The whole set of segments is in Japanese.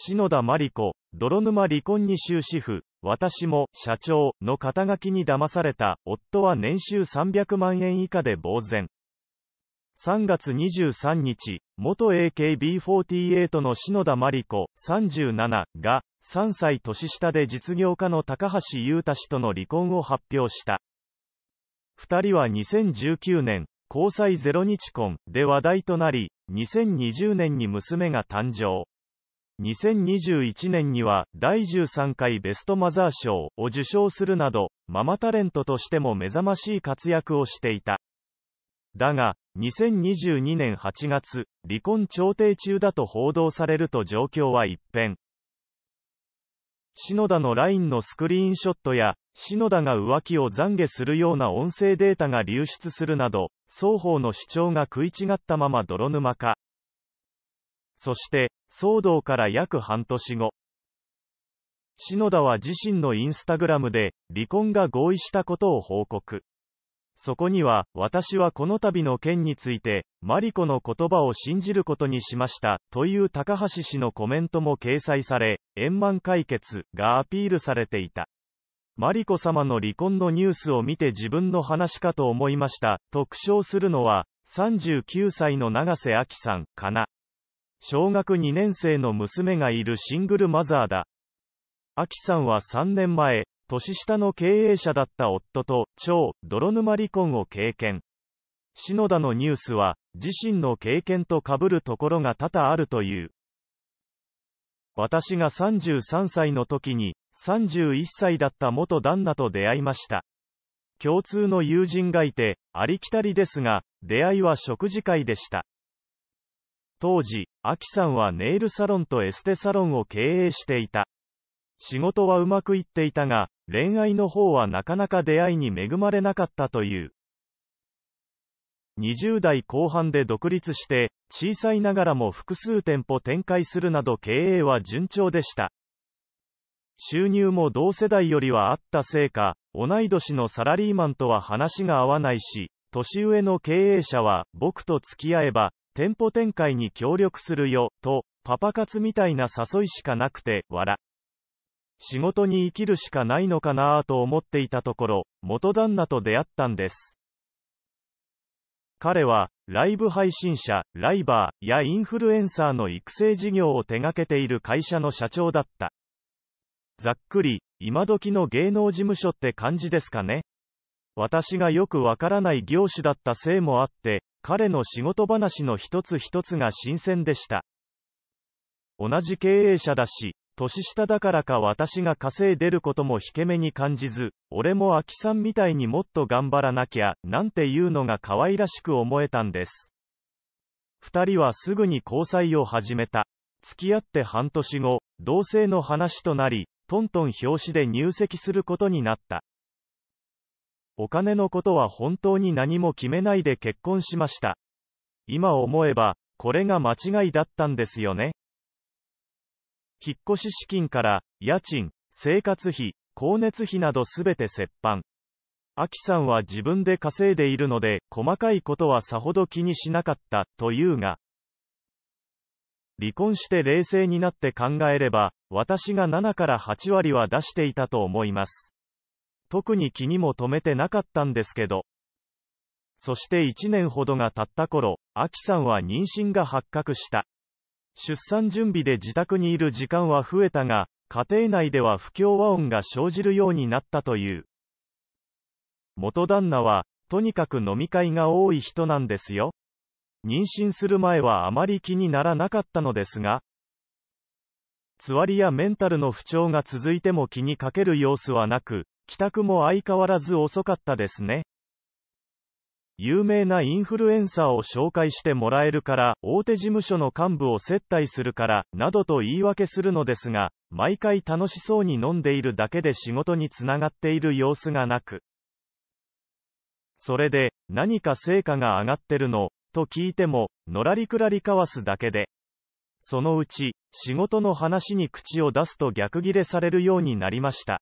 篠田真理子、泥沼離婚に終止符、私も、社長、の肩書きに騙された、夫は年収300万円以下で呆然。3月23日、元 AKB48 の篠田真理子、37が、3歳年下で実業家の高橋優太氏との離婚を発表した。二人は2019年、交際ゼロ日婚で話題となり、2020年に娘が誕生。2021年には第13回ベストマザー賞を受賞するなど、ママタレントとしても目覚ましい活躍をしていた。だが、2022年8月、離婚調停中だと報道されると状況は一変。篠田の LINE のスクリーンショットや、篠田が浮気を懺悔するような音声データが流出するなど、双方の主張が食い違ったまま泥沼化。そして、騒動から約半年後、篠田は自身のインスタグラムで、離婚が合意したことを報告。そこには、私はこの度の件について、マリコの言葉を信じることにしました、という高橋氏のコメントも掲載され、円満解決がアピールされていた。マリコ様の離婚のニュースを見て自分の話かと思いました、と苦笑するのは、39歳の永瀬亜紀さん、かな。小学2年生の娘がいるシングルマザーだ。アキさんは3年前、年下の経営者だった夫と超泥沼離婚を経験。篠田のニュースは、自身の経験と被るところが多々あるという。私が33歳の時に、31歳だった元旦那と出会いました。共通の友人がいて、ありきたりですが、出会いは食事会でした。当時、アキさんはネイルサロンとエステサロンを経営していた。仕事はうまくいっていたが、恋愛の方はなかなか出会いに恵まれなかったという。20代後半で独立して、小さいながらも複数店舗展開するなど経営は順調でした。収入も同世代よりはあったせいか、同い年のサラリーマンとは話が合わないし、年上の経営者は、僕と付き合えば、店舗展開に協力するよ、と、パパ活みたいな誘いしかなくて、笑。仕事に生きるしかないのかなぁと思っていたところ、元旦那と出会ったんです。彼は、ライブ配信者、ライバーやインフルエンサーの育成事業を手掛けている会社の社長だった。ざっくり、今時の芸能事務所って感じですかね。私がよくわからない業種だったせいもあって、彼の仕事話の一つ一つが新鮮でした。同じ経営者だし、年下だからか私が稼いでることも引け目に感じず、俺も秋さんみたいにもっと頑張らなきゃ、なんていうのが可愛らしく思えたんです。2人はすぐに交際を始めた。付き合って半年後、同性の話となり、トントン表紙で入籍することになった。お金のことは本当に何も決めないで結婚しました。今思えば、これが間違いだったんですよね。引っ越し資金から、家賃、生活費、光熱費などすべて折半。アキさんは自分で稼いでいるので、細かいことはさほど気にしなかった、というが。離婚して冷静になって考えれば、私が7から8割は出していたと思います。特に気にも留めてなかったんですけど。そして1年ほどが経った頃、アキさんは妊娠が発覚した。出産準備で自宅にいる時間は増えたが、家庭内では不協和音が生じるようになったという。元旦那は、とにかく飲み会が多い人なんですよ。妊娠する前はあまり気にならなかったのですが、つわりやメンタルの不調が続いても気にかける様子はなく、帰宅も相変わらず遅かったですね。有名なインフルエンサーを紹介してもらえるから、大手事務所の幹部を接待するから、などと言い訳するのですが、毎回楽しそうに飲んでいるだけで仕事につながっている様子がなく。それで、何か成果が上がってるの、と聞いても、のらりくらりかわすだけで。そのうち、仕事の話に口を出すと逆ギレされるようになりました。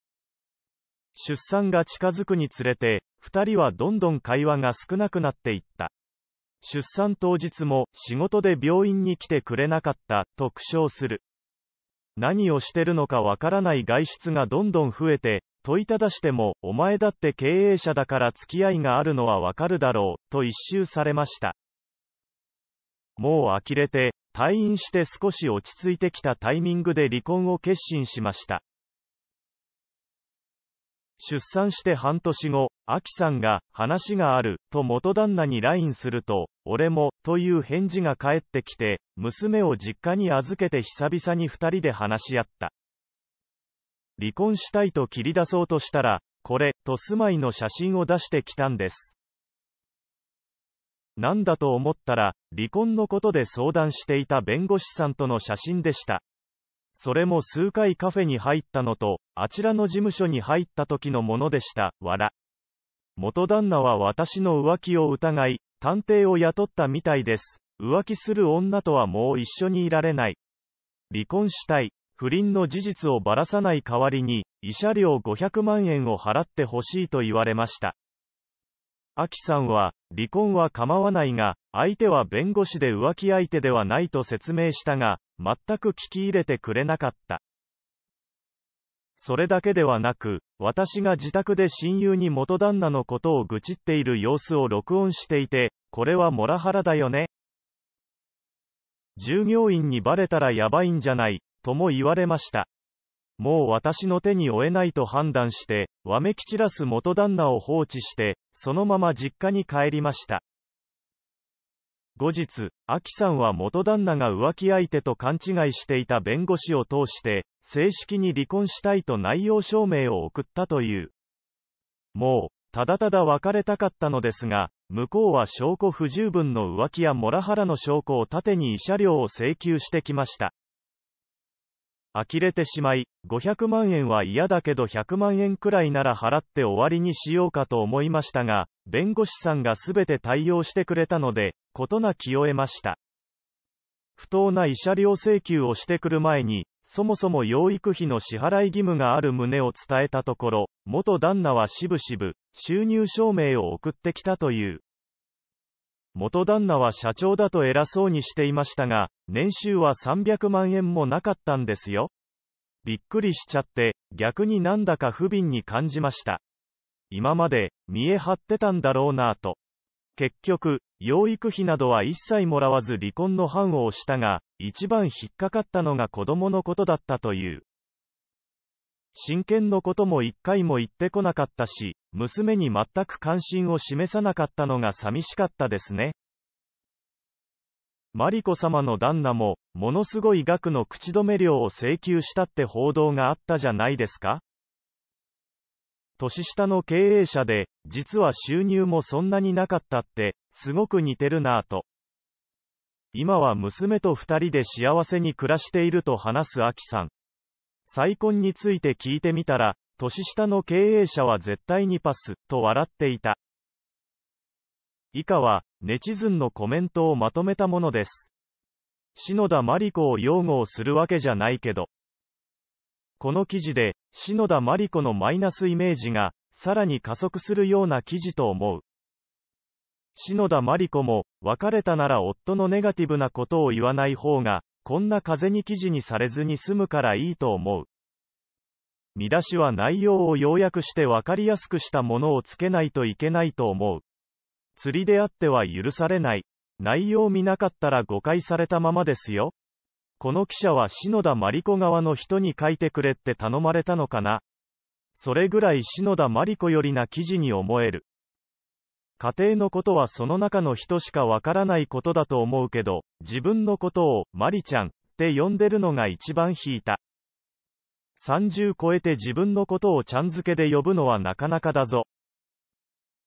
出産が近づくにつれて、2人はどんどん会話が少なくなっていった。出産当日も、仕事で病院に来てくれなかった、と苦笑する。何をしてるのかわからない外出がどんどん増えて、問いただしても、お前だって経営者だから付き合いがあるのはわかるだろう、と一周されました。もう呆れて、退院して少し落ち着いてきたタイミングで離婚を決心しました。出産して半年後、アキさんが、話がある、と元旦那に LINE すると、俺も、という返事が返ってきて、娘を実家に預けて久々に二人で話し合った。離婚したいと切り出そうとしたら、これ、と住まいの写真を出してきたんです。なんだと思ったら、離婚のことで相談していた弁護士さんとの写真でした。それも数回カフェに入ったのと、あちらの事務所に入った時のものでした、わら。元旦那は私の浮気を疑い、探偵を雇ったみたいです。浮気する女とはもう一緒にいられない。離婚したい。不倫の事実をばらさない代わりに、慰謝料500万円を払ってほしいと言われました。アキさんは、離婚は構わないが、相手は弁護士で浮気相手ではないと説明したが、全く聞き入れてくれなかった。それだけではなく、私が自宅で親友に元旦那のことを愚痴っている様子を録音していて、これはモラハラだよね。従業員にバレたらやばいんじゃない、とも言われました。もう私の手に負えないと判断して、わめき散らす元旦那を放置して、そのまま実家に帰りました。後日、アキさんは元旦那が浮気相手と勘違いしていた弁護士を通して、正式に離婚したいと内容証明を送ったという。もう、ただただ別れたかったのですが、向こうは証拠不十分の浮気やモラハラの証拠を盾に慰謝料を請求してきました。呆れてしまい、500万円は嫌だけど100万円くらいなら払って終わりにしようかと思いましたが、弁護士さんが全て対応してくれたので、事なきを得ました。不当な慰謝料請求をしてくる前に、そもそも養育費の支払い義務がある旨を伝えたところ、元旦那はしぶしぶ、収入証明を送ってきたという。元旦那は社長だと偉そうにしていましたが、年収は300万円もなかったんですよ。びっくりしちゃって、逆になんだか不憫に感じました。今まで、見え張ってたんだろうなぁと。結局、養育費などは一切もらわず離婚の判を押したが、一番引っかかったのが子供のことだったという。真剣のことも一回も言ってこなかったし、娘に全く関心を示さなかったのが寂しかったですね。マリコ様の旦那も、ものすごい額の口止め料を請求したって報道があったじゃないですか年下の経営者で、実は収入もそんなになかったって、すごく似てるなぁと。今は娘と二人で幸せに暮らしていると話すアキさん。再婚について聞いてみたら、年下の経営者は絶対にパス、と笑っていた。以下は、ネチズンのコメントをまとめたものです。篠田真理子を擁護をするわけじゃないけど。この記事で、篠田真理子のマイナスイメージが、さらに加速するような記事と思う。篠田真理子も、別れたなら夫のネガティブなことを言わない方が、こんな風に記事にされずに済むからいいと思う。見出しは内容を要約して分かりやすくしたものをつけないといけないと思う。釣りであっては許されない。内容見なかったら誤解されたままですよ。この記者は篠田真理子側の人に書いてくれって頼まれたのかな。それぐらい篠田真理子よりな記事に思える。家庭のことはその中の人しかわからないことだと思うけど、自分のことを、マリちゃん、って呼んでるのが一番引いた。30超えて自分のことをちゃん付けで呼ぶのはなかなかだぞ。